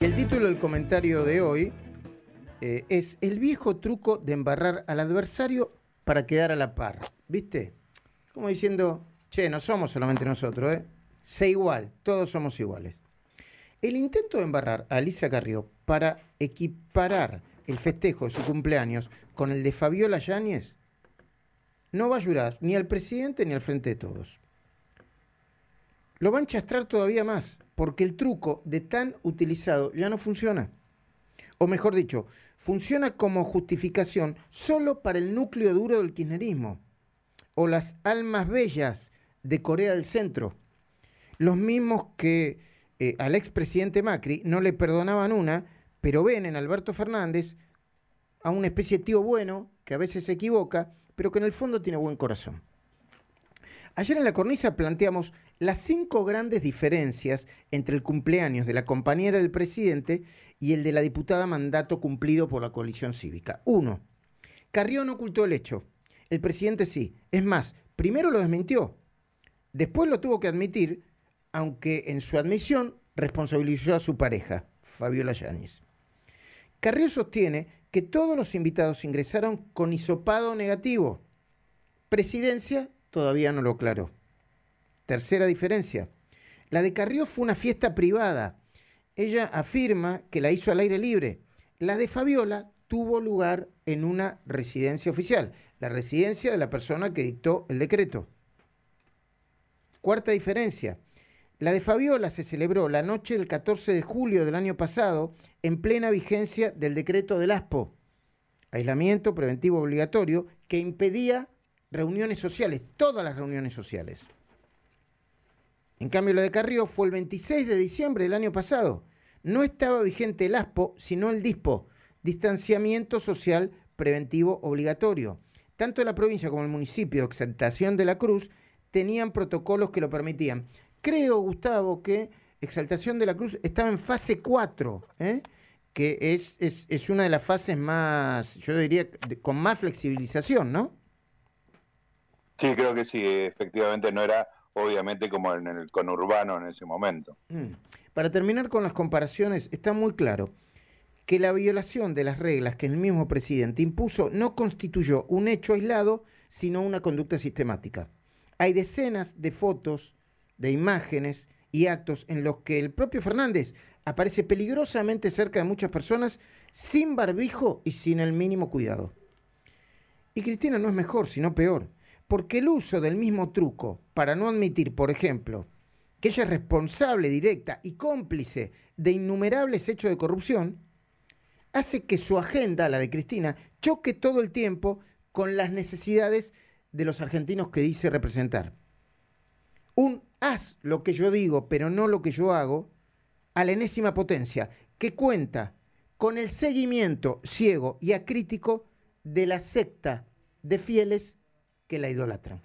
El título del comentario de hoy eh, es El viejo truco de embarrar al adversario para quedar a la par. ¿Viste? Como diciendo, che, no somos solamente nosotros, ¿eh? Sé igual, todos somos iguales. El intento de embarrar a Alicia Carrió para equiparar el festejo de su cumpleaños con el de Fabiola Yáñez no va a ayudar ni al presidente ni al frente de todos. Lo va a enchastrar todavía más porque el truco de tan utilizado ya no funciona. O mejor dicho, funciona como justificación solo para el núcleo duro del kirchnerismo, o las almas bellas de Corea del Centro, los mismos que eh, al expresidente Macri no le perdonaban una, pero ven en Alberto Fernández a una especie de tío bueno que a veces se equivoca, pero que en el fondo tiene buen corazón. Ayer en la cornisa planteamos las cinco grandes diferencias entre el cumpleaños de la compañera del presidente y el de la diputada mandato cumplido por la coalición cívica. Uno, no ocultó el hecho. El presidente sí. Es más, primero lo desmintió. Después lo tuvo que admitir, aunque en su admisión responsabilizó a su pareja, Fabiola Yanis. Carrió sostiene que todos los invitados ingresaron con hisopado negativo. Presidencia todavía no lo aclaró. Tercera diferencia. La de Carrió fue una fiesta privada. Ella afirma que la hizo al aire libre. La de Fabiola tuvo lugar en una residencia oficial, la residencia de la persona que dictó el decreto. Cuarta diferencia. La de Fabiola se celebró la noche del 14 de julio del año pasado en plena vigencia del decreto del ASPO, aislamiento preventivo obligatorio, que impedía reuniones sociales, todas las reuniones sociales. En cambio, lo de Carrillo fue el 26 de diciembre del año pasado. No estaba vigente el ASPO, sino el DISPO, Distanciamiento Social Preventivo Obligatorio. Tanto la provincia como el municipio, de exaltación de la Cruz, tenían protocolos que lo permitían. Creo, Gustavo, que Exaltación de la Cruz estaba en fase 4, ¿eh? que es, es, una de las fases más, yo diría, con más flexibilización, ¿no? Sí, creo que sí, efectivamente no era obviamente como en el conurbano en ese momento. Mm. Para terminar con las comparaciones, está muy claro que la violación de las reglas que el mismo presidente impuso no constituyó un hecho aislado, sino una conducta sistemática. Hay decenas de fotos, de imágenes y actos en los que el propio Fernández aparece peligrosamente cerca de muchas personas sin barbijo y sin el mínimo cuidado. Y Cristina no es mejor, sino peor porque el uso del mismo truco para no admitir, por ejemplo, que ella es responsable directa y cómplice de innumerables hechos de corrupción, hace que su agenda, la de Cristina, choque todo el tiempo con las necesidades de los argentinos que dice representar. Un haz lo que yo digo, pero no lo que yo hago, a la enésima potencia, que cuenta con el seguimiento ciego y acrítico de la secta de fieles que la idolatran.